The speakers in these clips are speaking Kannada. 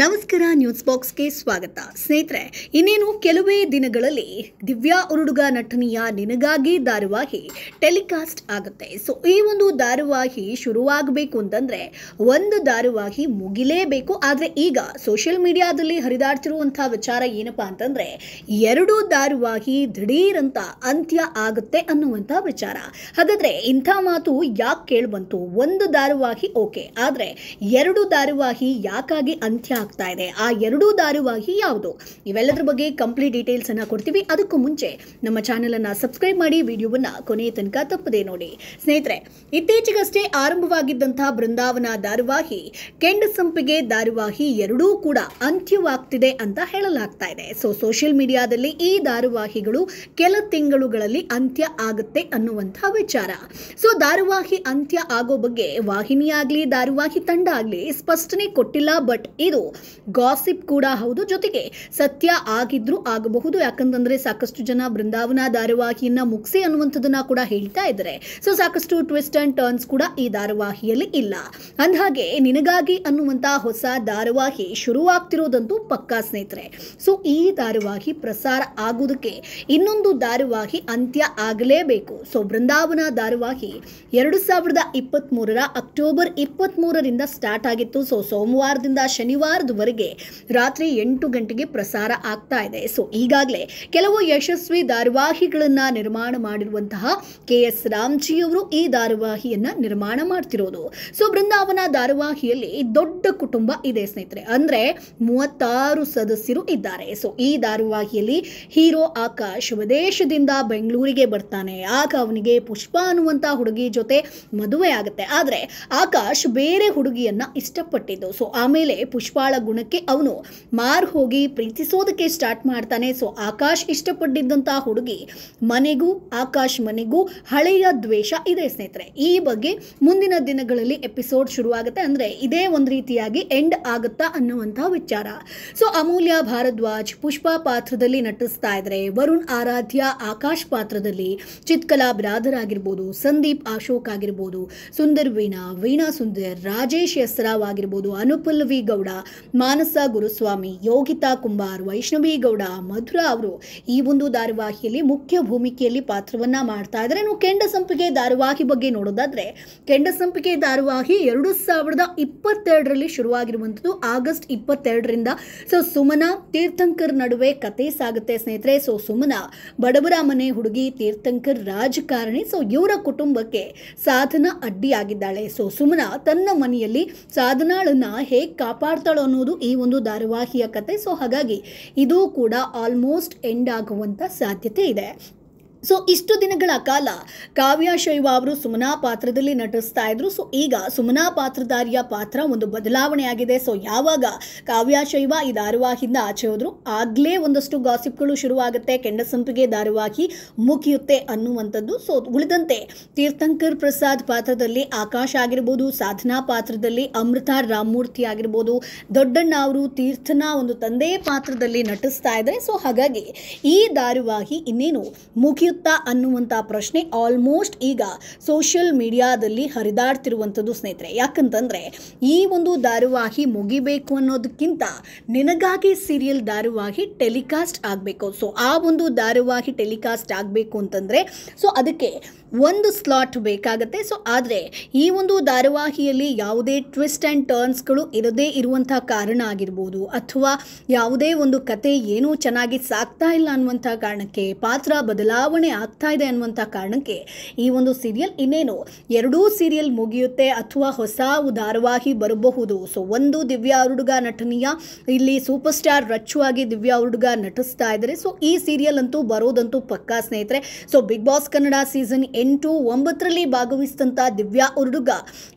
ನಮಸ್ಕಾರ ನ್ಯೂಸ್ ಬಾಕ್ಸ್ಗೆ ಸ್ವಾಗತ ಸ್ನೇಹಿತರೆ ಇನ್ನೇನು ಕೆಲವೇ ದಿನಗಳಲ್ಲಿ ದಿವ್ಯಾ ಉರುಡುಗ ನಟನೆಯ ನಿನಗಾಗಿ ಧಾರಾವಾಹಿ ಟೆಲಿಕಾಸ್ಟ್ ಆಗುತ್ತೆ ಸೊ ಈ ಒಂದು ಧಾರಾವಾಹಿ ಶುರುವಾಗಬೇಕು ಅಂತಂದ್ರೆ ಒಂದು ಧಾರಾವಾಹಿ ಮುಗಿಲೇಬೇಕು ಆದರೆ ಈಗ ಸೋಷಿಯಲ್ ಮೀಡಿಯಾದಲ್ಲಿ ಹರಿದಾಡ್ತಿರುವಂಥ ವಿಚಾರ ಏನಪ್ಪಾ ಅಂತಂದ್ರೆ ಎರಡು ಧಾರಾವಾಹಿ ಅಂತ ಅಂತ್ಯ ಆಗುತ್ತೆ ಅನ್ನುವಂತ ವಿಚಾರ ಹಾಗಾದ್ರೆ ಇಂಥ ಮಾತು ಯಾಕೆ ಕೇಳಿಬಂತು ಒಂದು ಧಾರಾವಾಹಿ ಓಕೆ ಆದರೆ ಎರಡು ಧಾರಾವಾಹಿ ಯಾಕಾಗಿ ಅಂತ್ಯ ಆಗ್ತಾ ಇದೆ ಆ ಎರಡೂ ಧಾರವಾಹಿ ಯಾವುದು ಇವೆಲ್ಲದರ ಬಗ್ಗೆ ಕಂಪ್ಲೀಟ್ ಡೀಟೇಲ್ಸ್ ಡೀಟೇಲ್ಸನ್ನು ಕೊಡ್ತೀವಿ ಅದಕ್ಕೂ ಮುಂಚೆ ನಮ್ಮ ಚಾನಲನ್ನು ಸಬ್ಸ್ಕ್ರೈಬ್ ಮಾಡಿ ವಿಡಿಯೋವನ್ನು ಕೊನೆಯ ತನಕ ತಪ್ಪದೆ ನೋಡಿ ಸ್ನೇಹಿತರೆ ಇತ್ತೀಚೆಗಷ್ಟೇ ಆರಂಭವಾಗಿದ್ದಂತಹ ಬೃಂದಾವನ ಧಾರವಾಹಿ ಕೆಂಡ ಸಂಪಿಗೆ ಧಾರಾವಾಹಿ ಎರಡೂ ಕೂಡ ಅಂತ್ಯವಾಗ್ತಿದೆ ಅಂತ ಹೇಳಲಾಗ್ತಾ ಇದೆ ಸೊ ಸೋಷಿಯಲ್ ಮೀಡಿಯಾದಲ್ಲಿ ಈ ಧಾರಾವಾಹಿಗಳು ಕೆಲ ತಿಂಗಳುಗಳಲ್ಲಿ ಅಂತ್ಯ ಆಗುತ್ತೆ ಅನ್ನುವಂತಹ ವಿಚಾರ ಸೊ ಧಾರಾವಾಹಿ ಅಂತ್ಯ ಆಗೋ ಬಗ್ಗೆ ವಾಹಿನಿಯಾಗಲಿ ಧಾರಾವಾಹಿ ತಂಡ ಆಗಲಿ ಸ್ಪಷ್ಟನೆ ಕೊಟ್ಟಿಲ್ಲ ಬಟ್ ಇದು ಗಾಸಿಪ್ ಕೂಡ ಹೌದು ಜೊತೆಗೆ ಸತ್ಯ ಆಗಿದ್ರೂ ಆಗಬಹುದು ಯಾಕಂತಂದ್ರೆ ಸಾಕಷ್ಟು ಜನ ಬೃಂದಾವನ ಧಾರವಾಹಿಯನ್ನ ಮುಗಿಸಿ ಅನ್ನುವಂಥದ್ದನ್ನ ಕೂಡ ಹೇಳ್ತಾ ಇದ್ದಾರೆ ಸೊ ಸಾಕಷ್ಟು ಟ್ವಿಸ್ಟ್ ಅಂಡ್ ಟರ್ನ್ಸ್ ಕೂಡ ಈ ಧಾರಾವಾಹಿಯಲ್ಲಿ ಇಲ್ಲ ಅಂದಹಾಗೆ ನಿನಗಾಗಿ ಅನ್ನುವಂತಹ ಹೊಸ ಧಾರಾವಾಹಿ ಶುರುವಾಗ್ತಿರೋದಂತೂ ಪಕ್ಕಾ ಸ್ನೇಹಿತರೆ ಸೊ ಈ ಧಾರಾವಾಹಿ ಪ್ರಸಾರ ಆಗೋದಕ್ಕೆ ಇನ್ನೊಂದು ಧಾರಾವಾಹಿ ಅಂತ್ಯ ಆಗಲೇಬೇಕು ಸೊ ಬೃಂದಾವನ ಧಾರಾವಾಹಿ ಎರಡು ಸಾವಿರದ ಇಪ್ಪತ್ತ್ ಅಕ್ಟೋಬರ್ ಇಪ್ಪತ್ತ್ ಸ್ಟಾರ್ಟ್ ಆಗಿತ್ತು ಸೊ ಸೋಮವಾರದಿಂದ ಶನಿವಾರ ವಾರದವರೆಗೆ ರಾತ್ರಿ ಎಂಟು ಗಂಟೆಗೆ ಪ್ರಸಾರ ಆಗ್ತಾ ಇದೆ ಸೊ ಈಗಾಗಲೇ ಕೆಲವು ಯಶಸ್ವಿ ಧಾರಾವಾಹಿಗಳನ್ನು ನಿರ್ಮಾಣ ಮಾಡಿರುವಂತಹ ಕೆ ಎಸ್ ಅವರು ಈ ಧಾರಾವಾಹಿಯನ್ನು ನಿರ್ಮಾಣ ಮಾಡ್ತಿರೋದು ಸೊ ಬೃಂದಾವನ ಧಾರಾವಾಹಿಯಲ್ಲಿ ದೊಡ್ಡ ಕುಟುಂಬ ಇದೆ ಸ್ನೇಹಿತರೆ ಅಂದ್ರೆ ಮೂವತ್ತಾರು ಸದಸ್ಯರು ಇದ್ದಾರೆ ಸೊ ಈ ಧಾರಾವಾಹಿಯಲ್ಲಿ ಹೀರೋ ಆಕಾಶ್ ವಿದೇಶದಿಂದ ಬೆಂಗಳೂರಿಗೆ ಬರ್ತಾನೆ ಆಗ ಅವನಿಗೆ ಪುಷ್ಪ ಅನ್ನುವಂಥ ಹುಡುಗಿ ಜೊತೆ ಮದುವೆ ಆಗುತ್ತೆ ಆದರೆ ಆಕಾಶ್ ಬೇರೆ ಹುಡುಗಿಯನ್ನು ಇಷ್ಟಪಟ್ಟಿದ್ದು ಸೊ ಆಮೇಲೆ ಪುಷ್ಪಾಳ ಗುಣಕ್ಕೆ ಅವನು ಮಾರು ಹೋಗಿ ಪ್ರೀತಿಸೋದಕ್ಕೆ ಸ್ಟಾರ್ಟ್ ಮಾಡ್ತಾನೆ ಸೊ ಆಕಾಶ್ ಇಷ್ಟಪಟ್ಟಿದ್ದಂತಹ ಹುಡುಗಿ ಮನೆಗೂ ಆಕಾಶ್ ಮನೆಗೂ ಹಳೆಯ ದ್ವೇಷ ಇದೆ ಸ್ನೇಹಿತರೆ ಈ ಬಗ್ಗೆ ಮುಂದಿನ ದಿನಗಳಲ್ಲಿ ಎಪಿಸೋಡ್ ಶುರುವಾಗುತ್ತೆ ಅಂದ್ರೆ ಇದೇ ಒಂದು ರೀತಿಯಾಗಿ ಎಂಡ್ ಆಗುತ್ತಾ ಅನ್ನುವಂತಹ ವಿಚಾರ ಸೊ ಅಮೂಲ್ಯ ಭಾರದ್ವಾಜ್ ಪುಷ್ಪಾ ಪಾತ್ರದಲ್ಲಿ ನಟಿಸ್ತಾ ಇದ್ರೆ ವರುಣ್ ಆರಾಧ್ಯ ಆಕಾಶ್ ಪಾತ್ರದಲ್ಲಿ ಚಿತ್ಕಲಾ ಬ್ರಾದರ್ ಆಗಿರ್ಬೋದು ಸಂದೀಪ್ ಅಶೋಕ್ ಆಗಿರ್ಬೋದು ಸುಂದರ್ ವೀಣಾ ವೀಣಾ ಸುಂದರ್ ರಾಜೇಶ್ ಯಸ್ರಾವ್ ಆಗಿರ್ಬೋದು ಅನುಪಲ್ಲವಿ ಗೌಡ ಮಾನಸ ಗುರುಸ್ವಾಮಿ ಯೋಗಿತಾ ಕುಂಬಾರ್ ವೈಷ್ಣವಿಗೌಡ ಮಧುರಾ ಅವರು ಈ ಒಂದು ಧಾರಾವಾಹಿಯಲ್ಲಿ ಮುಖ್ಯ ಭೂಮಿಕೆಯಲ್ಲಿ ಪಾತ್ರವನ್ನ ಮಾಡ್ತಾ ಇದ್ರೆ ನಾವು ಕೆಂಡ ಸಂಪಿಗೆ ಧಾರಾವಾಹಿ ಬಗ್ಗೆ ನೋಡೋದಾದ್ರೆ ಕೆಂಡ ಸಂಪಿಗೆ ಧಾರಾವಾಹಿ ಎರಡು ಸಾವಿರದ ಇಪ್ಪತ್ತೆರಡರಲ್ಲಿ ಶುರುವಾಗಿರುವಂಥದ್ದು ಆಗಸ್ಟ್ ಇಪ್ಪತ್ತೆರಡರಿಂದ ಸೊ ಸುಮನ ತೀರ್ಥಂಕರ್ ನಡುವೆ ಕತೆ ಸಾಗುತ್ತೆ ಸ್ನೇಹಿತರೆ ಸೊ ಸುಮನ ಬಡವರ ಮನೆ ಹುಡುಗಿ ತೀರ್ಥಂಕರ್ ರಾಜಕಾರಣಿ ಸೊ ಇವರ ಕುಟುಂಬಕ್ಕೆ ಸಾಧನ ಅಡ್ಡಿಯಾಗಿದ್ದಾಳೆ ಸೊ ಸುಮನ ತನ್ನ ಮನೆಯಲ್ಲಿ ಸಾಧನಾಳನ್ನ ಹೇಗ್ ಕಾಪಾಡ್ತಾಳೋ ಅನ್ನೋದು ಈ ಒಂದು ಧಾರಾವಾಹಿಯ ಕತೆ ಸೊ ಹಾಗಾಗಿ ಇದು ಕೂಡ ಆಲ್ಮೋಸ್ಟ್ ಎಂಡ್ ಆಗುವಂತ ಸಾಧ್ಯತೆ ಇದೆ ಸೊ ಇಷ್ಟು ದಿನಗಳ ಕಾಲ ಕಾವ್ಯ ಶೈವ ಅವರು ಸುಮನಾ ಪಾತ್ರದಲ್ಲಿ ನಟಿಸ್ತಾ ಇದ್ರು ಸೊ ಈಗ ಸುಮನಾ ಪಾತ್ರಧಾರಿಯ ಪಾತ್ರ ಒಂದು ಬದಲಾವಣೆಯಾಗಿದೆ ಸೊ ಯಾವಾಗ ಕಾವ್ಯ ಶೈವ ಈ ಧಾರಾವಾಹಿಯಿಂದ ಆಚೆ ಹೋದ್ರು ಆಗಲೇ ಒಂದಷ್ಟು ಗಾಸಿಪ್ಗಳು ಶುರುವಾಗುತ್ತೆ ಕೆಂಡಸಂಪಿಗೆ ಧಾರಾವಾಹಿ ಮುಗಿಯುತ್ತೆ ಅನ್ನುವಂಥದ್ದು ಸೊ ಉಳಿದಂತೆ ತೀರ್ಥಂಕರ್ ಪ್ರಸಾದ್ ಪಾತ್ರದಲ್ಲಿ ಆಕಾಶ್ ಆಗಿರ್ಬೋದು ಸಾಧನಾ ಪಾತ್ರದಲ್ಲಿ ಅಮೃತ ರಾಮಮೂರ್ತಿ ಆಗಿರ್ಬೋದು ದೊಡ್ಡಣ್ಣ ಅವರು ತೀರ್ಥನ ಒಂದು ತಂದೆ ಪಾತ್ರದಲ್ಲಿ ನಟಿಸ್ತಾ ಇದ್ದಾರೆ ಸೊ ಹಾಗಾಗಿ ಈ ಧಾರಾವಾಹಿ ಇನ್ನೇನು ಮುಗಿಯುತ್ತೆ ಸಿಗುತ್ತಾ ಅನ್ನುವಂಥ ಪ್ರಶ್ನೆ ಆಲ್ಮೋಸ್ಟ್ ಈಗ ಸೋಷಿಯಲ್ ಮೀಡಿಯಾದಲ್ಲಿ ಹರಿದಾಡ್ತಿರುವಂಥದ್ದು ಸ್ನೇಹಿತರೆ ಯಾಕಂತಂದರೆ ಈ ಒಂದು ಧಾರಾವಾಹಿ ಮುಗಿಬೇಕು ಅನ್ನೋದಕ್ಕಿಂತ ನಿನಗಾಗಿ ಸೀರಿಯಲ್ ಧಾರಾವಾಹಿ ಟೆಲಿಕಾಸ್ಟ್ ಆಗಬೇಕು ಸೊ ಆ ಒಂದು ಧಾರಾವಾಹಿ ಟೆಲಿಕಾಸ್ಟ್ ಆಗಬೇಕು ಅಂತಂದರೆ ಸೊ ಅದಕ್ಕೆ ಒಂದು ಸ್ಲಾಟ್ ಬೇಕಾಗತ್ತೆ ಸೊ ಆದರೆ ಈ ಒಂದು ಧಾರಾವಾಹಿಯಲ್ಲಿ ಯಾವುದೇ ಟ್ವಿಸ್ಟ್ ಆ್ಯಂಡ್ ಟರ್ನ್ಸ್ಗಳು ಇರದೇ ಇರುವಂಥ ಕಾರಣ ಆಗಿರ್ಬೋದು ಅಥವಾ ಯಾವುದೇ ಒಂದು ಕತೆ ಏನೂ ಚೆನ್ನಾಗಿ ಸಾಕ್ತಾ ಇಲ್ಲ ಅನ್ನುವಂಥ ಕಾರಣಕ್ಕೆ ಪಾತ್ರ ಬದಲಾವಣೆ ಬದಲಾವಣೆ ಆಗ್ತಾ ಇದೆ ಅನ್ನುವಂಥ ಕಾರಣಕ್ಕೆ ಈ ಒಂದು ಸೀರಿಯಲ್ ಇನ್ನೇನು ಎರಡೂ ಸೀರಿಯಲ್ ಮುಗಿಯುತ್ತೆ ಅಥವಾ ಹೊಸ ಧಾರಾವಾಹಿ ಬರಬಹುದು ಸೊ ಒಂದು ದಿವ್ಯಾ ಹುಡುಗ ನಟನೀಯ ಇಲ್ಲಿ ಸೂಪರ್ ಸ್ಟಾರ್ ರಚ್ಚುವಾಗಿ ದಿವ್ಯಾ ಹುಡುಗ ನಟಿಸ್ತಾ ಇದ್ದಾರೆ ಸೊ ಈ ಸೀರಿಯಲ್ ಅಂತೂ ಬರೋದಂತೂ ಪಕ್ಕಾ ಸ್ನೇಹಿತರೆ so Bigg Boss Kannada season ಎಂಟು ಒಂಬತ್ತರಲ್ಲಿ ಭಾಗವಹಿಸಿದಂಥ ದಿವ್ಯಾ ಹುಡುಗ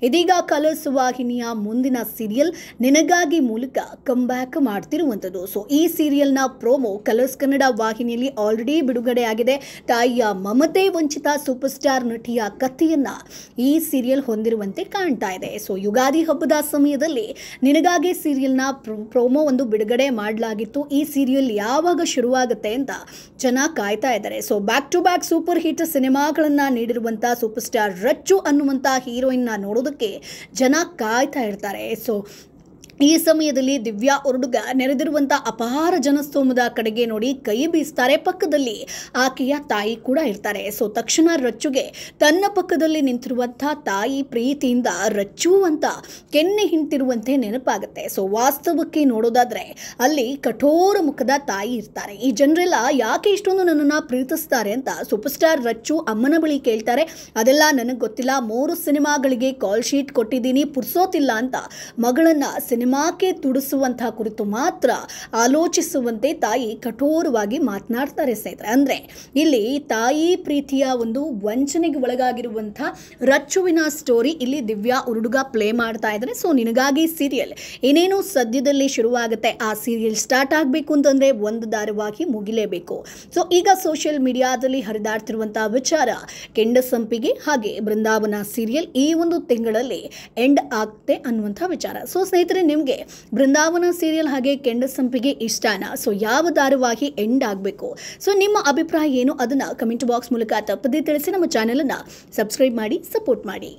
ಇದೀಗ ಕಲರ್ಸ್ ವಾಹಿನಿಯ ಮುಂದಿನ ಸೀರಿಯಲ್ ನಿನಗಾಗಿ ಮೂಲಕ ಕಂಬ್ಯಾಕ್ ಮಾಡ್ತಿರುವಂಥದ್ದು ಸೊ ಈ ಸೀರಿಯಲ್ನ ಪ್ರೋಮೋ ಕಲರ್ಸ್ ಕನ್ನಡ ವಾಹಿನಿಯಲ್ಲಿ ಆಲ್ರೆಡಿ ಬಿಡುಗಡೆ ಆಗಿದೆ ತಾಯಿಯ ಮಮತೆ ವಂಚಿತ ಸೂಪರ್ ಸ್ಟಾರ್ ನಟಿಯ ಕಥೆಯನ್ನ ಈ ಸೀರಿಯಲ್ ಹೊಂದಿರುವಂತೆ ಕಾಣ್ತಾ ಇದೆ ಸೊ ಯುಗಾದಿ ಹಬ್ಬದ ಸಮಯದಲ್ಲಿ ನಿನಗಾಗಿ ಸೀರಿಯಲ್ನ ಪ್ರೋಮೋ ಒಂದು ಬಿಡುಗಡೆ ಮಾಡಲಾಗಿತ್ತು ಈ ಸೀರಿಯಲ್ ಯಾವಾಗ ಶುರುವಾಗುತ್ತೆ ಅಂತ ಜನ ಕಾಯ್ತಾ ಇದ್ದಾರೆ so back to back super hit ಸಿನಿಮಾಗಳನ್ನು ನೀಡಿರುವಂಥ ಸೂಪರ್ ಸ್ಟಾರ್ ರಚ್ಚು ಅನ್ನುವಂಥ ಹೀರೋಯಿನ್ನ ನೋಡೋದಕ್ಕೆ ಜನ ಕಾಯ್ತಾ ಇರ್ತಾರೆ ಸೊ ಈ ಸಮಯದಲ್ಲಿ ದಿವ್ಯಾ ಹುಡುಗ ನೆರೆದಿರುವಂಥ ಅಪಾರ ಜನಸ್ತೋಮದ ಕಡೆಗೆ ನೋಡಿ ಕೈ ಬೀಸ್ತಾರೆ ಪಕ್ಕದಲ್ಲಿ ಆಕೆಯ ತಾಯಿ ಕೂಡ ಇರ್ತಾರೆ ಸೊ ತಕ್ಷಣ ರಚ್ಚುಗೆ ತನ್ನ ಪಕ್ಕದಲ್ಲಿ ನಿಂತಿರುವಂಥ ತಾಯಿ ಪ್ರೀತಿಯಿಂದ ರಚ್ಚು ಅಂತ ಕೆನ್ನೆ ಹಿಂತಿರುವಂತೆ ನೆನಪಾಗುತ್ತೆ ಸೊ ವಾಸ್ತವಕ್ಕೆ ನೋಡೋದಾದ್ರೆ ಅಲ್ಲಿ ಕಠೋರ ಮುಖದ ತಾಯಿ ಇರ್ತಾರೆ ಈ ಜನರೆಲ್ಲ ಯಾಕೆ ಇಷ್ಟೊಂದು ನನ್ನನ್ನು ಪ್ರೀತಿಸ್ತಾರೆ ಅಂತ ಸೂಪರ್ ಸ್ಟಾರ್ ರಚ್ಚು ಅಮ್ಮನ ಬಳಿ ಕೇಳ್ತಾರೆ ಅದೆಲ್ಲ ನನಗೆ ಗೊತ್ತಿಲ್ಲ ಮೂರು ಸಿನಿಮಾಗಳಿಗೆ ಕಾಲ್ ಶೀಟ್ ಕೊಟ್ಟಿದ್ದೀನಿ ಪುರ್ಸೋತಿಲ್ಲ ಅಂತ ಮಗಳನ್ನು ಸಿನಿಮಾ ಸಿನಿಮಾಕ್ಕೆ ತುಡಿಸುವಂತಹ ಕುರಿತು ಮಾತ್ರ ಆಲೋಚಿಸುವಂತೆ ತಾಯಿ ಕಠೋರವಾಗಿ ಮಾತನಾಡ್ತಾರೆ ಸ್ನೇಹಿತರೆ ಅಂದರೆ ಇಲ್ಲಿ ತಾಯಿ ಪ್ರೀತಿಯ ಒಂದು ವಂಚನೆಗೆ ಒಳಗಾಗಿರುವಂಥ ರಚ್ಚುವಿನ ಸ್ಟೋರಿ ಇಲ್ಲಿ ದಿವ್ಯಾ ಹುಡುಗ ಪ್ಲೇ ಮಾಡ್ತಾ ಇದ್ದಾರೆ ಸೊ ನಿನಗಾಗಿ ಸೀರಿಯಲ್ ಏನೇನು ಸದ್ಯದಲ್ಲಿ ಶುರುವಾಗುತ್ತೆ ಆ ಸೀರಿಯಲ್ ಸ್ಟಾರ್ಟ್ ಆಗಬೇಕು ಅಂತಂದರೆ ಒಂದು ದಾರವಾಗಿ ಮುಗಿಲೇಬೇಕು ಸೊ ಈಗ ಸೋಷಿಯಲ್ ಮೀಡಿಯಾದಲ್ಲಿ ಹರಿದಾಡ್ತಿರುವಂಥ ವಿಚಾರ ಕೆಂಡ ಸಂಪಿಗೆ ಹಾಗೆ ಬೃಂದಾವನ ಸೀರಿಯಲ್ ಈ ಒಂದು ತಿಂಗಳಲ್ಲಿ ಎಂಡ್ ಆಗುತ್ತೆ ಅನ್ನುವಂಥ ವಿಚಾರ ಸೊ ಸ್ನೇಹಿತರೆ ನಿಮಗೆ ಬೃಂದಾವನ ಸೀರಿಯಲ್ ಹಾಗೆ ಸಂಪಿಗೆ ಇಷ್ಟಾನ ಸೊ ಯಾವ ಧಾರಾವಾಹಿ ಎಂಡ್ ಆಗಬೇಕು ಸೊ ನಿಮ್ಮ ಅಭಿಪ್ರಾಯ ಏನು ಅದನ್ನು ಕಮೆಂಟ್ ಬಾಕ್ಸ್ ಮೂಲಕ ತಪ್ಪದೇ ತಿಳಿಸಿ ನಮ್ಮ ಚಾನಲನ್ನು ಸಬ್ಸ್ಕ್ರೈಬ್ ಮಾಡಿ ಸಪೋರ್ಟ್ ಮಾಡಿ